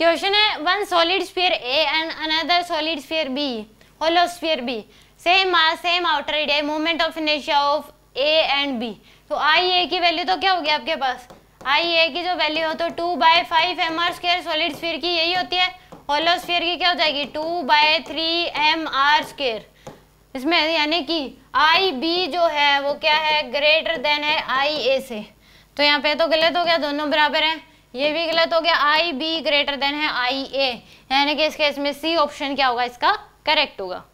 Question है one solid sphere A and another solid sphere B hollow sphere B same mass, same outer area, moment of inertia of A and B. तो आई ए की value तो क्या होगी आपके पास आई ए की जो वैल्यू हो तो two by five M R square solid sphere की यही होती है होलो स्फीयर की क्या हो जाएगी two by three M R square इसमें यानी कि आई बी जो है वो क्या है ग्रेटर देन है आई ए से तो यहाँ पे तो गलत हो गया दोनों बराबर हैं ये भी गलत हो गया आई बी ग्रेटर देन है आई ए यानी कि इस केस में सी ऑप्शन क्या होगा इसका करेक्ट होगा